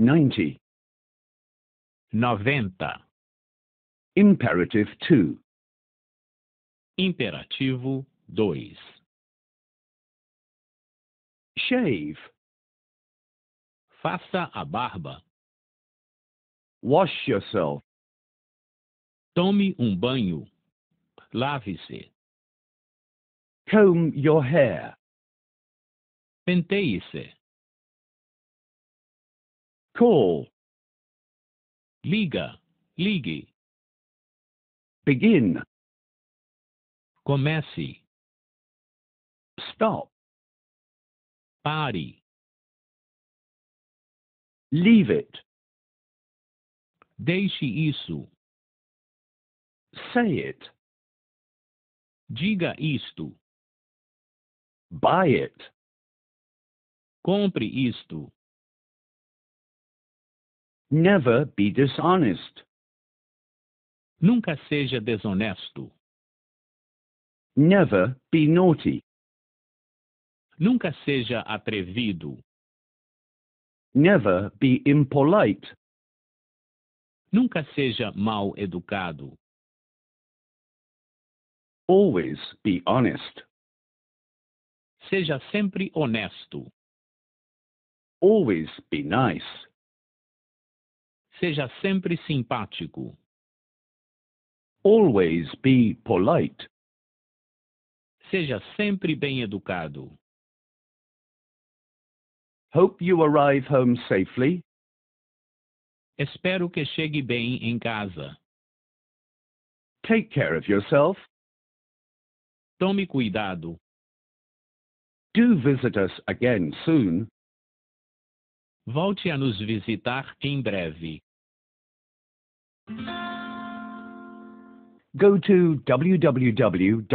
90. 90. Imperative 2. Imperativo 2. Shave. Faça a barba. Wash yourself. Tome um banho. Lave-se. Comb your hair. Penteie-se. Call. Liga, ligue. Begin. Comece. Stop. Pare. Leave it. Deixe isso. Say it. Diga isto. Buy it. Compre isto. Never be dishonest. Nunca seja desonesto. Never be naughty. Nunca seja atrevido. Never be impolite. Nunca seja mal educado. Always be honest. Seja sempre honesto. Always be nice. Seja sempre simpático. Always be polite. Seja sempre bem educado. Hope you arrive home safely. Espero que chegue bem em casa. Take care of yourself. Tome cuidado. Do visit us again soon. Volte a nos visitar em breve. Go to www.